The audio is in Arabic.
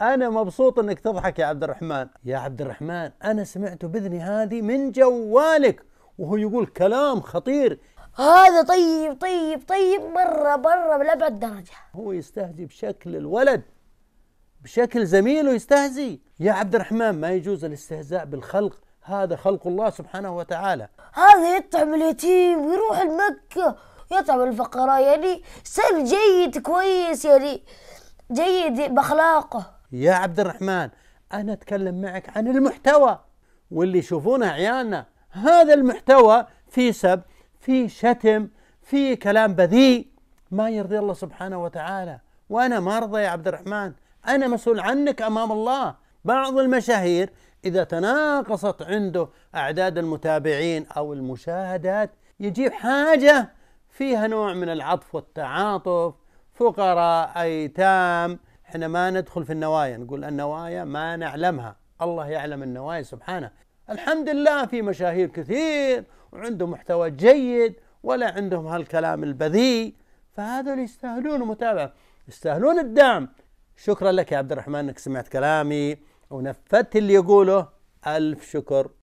انا مبسوط انك تضحك يا عبد الرحمن يا عبد الرحمن انا سمعت باذني هذه من جوالك وهو يقول كلام خطير هذا طيب طيب طيب مرة مرة لأبعد درجة هو يستهزي بشكل الولد بشكل زميله يستهزي يا عبد الرحمن ما يجوز الاستهزاء بالخلق هذا خلق الله سبحانه وتعالى هذا يطعم اليتيم ويروح المكة يطعم الفقراء يعني سر جيد كويس يعني جيد باخلاقه يا عبد الرحمن انا اتكلم معك عن المحتوى واللي يشوفونه عيالنا هذا المحتوى في سب في شتم في كلام بذيء ما يرضي الله سبحانه وتعالى وانا ما ارضى يا عبد الرحمن انا مسؤول عنك امام الله بعض المشاهير اذا تناقصت عنده اعداد المتابعين او المشاهدات يجيب حاجه فيها نوع من العطف والتعاطف فقراء ايتام احنا ما ندخل في النوايا نقول النوايا ما نعلمها الله يعلم النوايا سبحانه الحمد لله في مشاهير كثير وعندهم محتوى جيد ولا عندهم هالكلام البذيء فهذول يستاهلون المتابعة يستاهلون الدعم شكرا لك يا عبد الرحمن انك سمعت كلامي ونفذت اللي يقوله ألف شكر